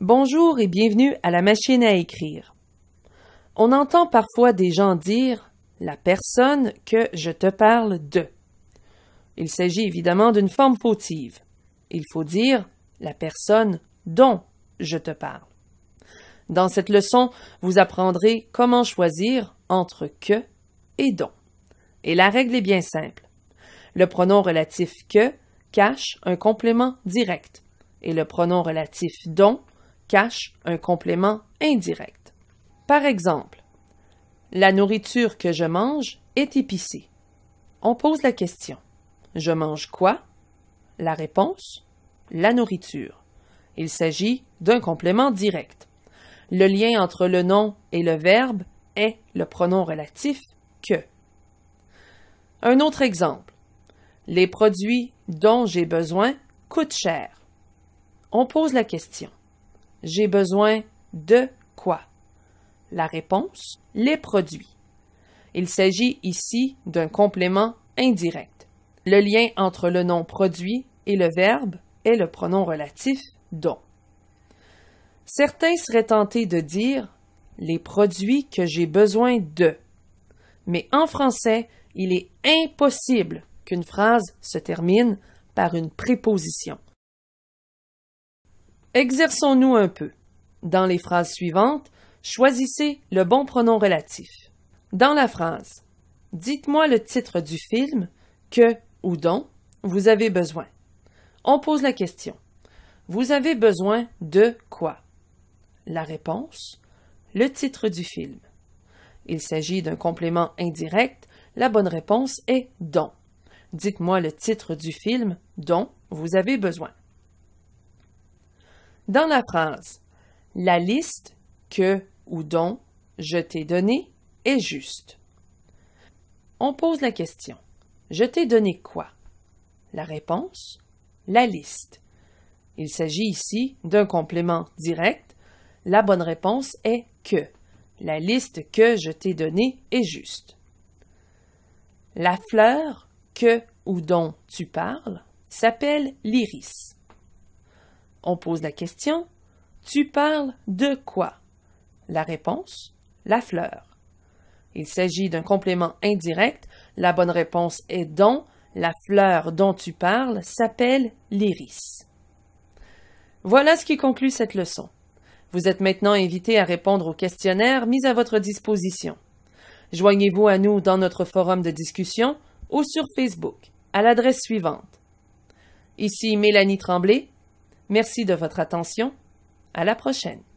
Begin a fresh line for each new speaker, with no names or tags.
Bonjour et bienvenue à la machine à écrire. On entend parfois des gens dire la personne que je te parle de. Il s'agit évidemment d'une forme fautive. Il faut dire la personne dont je te parle. Dans cette leçon, vous apprendrez comment choisir entre que et dont. Et la règle est bien simple. Le pronom relatif que cache un complément direct et le pronom relatif dont cache un complément indirect. Par exemple, la nourriture que je mange est épicée. On pose la question. Je mange quoi? La réponse? La nourriture. Il s'agit d'un complément direct. Le lien entre le nom et le verbe est le pronom relatif que. Un autre exemple. Les produits dont j'ai besoin coûtent cher. On pose la question. J'ai besoin de quoi? La réponse, les produits. Il s'agit ici d'un complément indirect. Le lien entre le nom produit et le verbe est le pronom relatif dont. Certains seraient tentés de dire les produits que j'ai besoin de. Mais en français, il est impossible qu'une phrase se termine par une préposition. Exerçons-nous un peu. Dans les phrases suivantes, choisissez le bon pronom relatif. Dans la phrase Dites-moi le titre du film que ou dont vous avez besoin. On pose la question. Vous avez besoin de quoi la réponse Le titre du film. Il s'agit d'un complément indirect. La bonne réponse est don Dites-moi le titre du film dont vous avez besoin. Dans la phrase, la liste que ou dont je t'ai donnée est juste. On pose la question. Je t'ai donné quoi La réponse La liste. Il s'agit ici d'un complément direct la bonne réponse est que. La liste que je t'ai donnée est juste. La fleur que ou dont tu parles s'appelle l'iris. On pose la question Tu parles de quoi La réponse La fleur. Il s'agit d'un complément indirect. La bonne réponse est dont. La fleur dont tu parles s'appelle l'iris. Voilà ce qui conclut cette leçon. Vous êtes maintenant invité à répondre au questionnaire mis à votre disposition. Joignez-vous à nous dans notre forum de discussion ou sur Facebook à l'adresse suivante. Ici Mélanie Tremblay. Merci de votre attention. À la prochaine.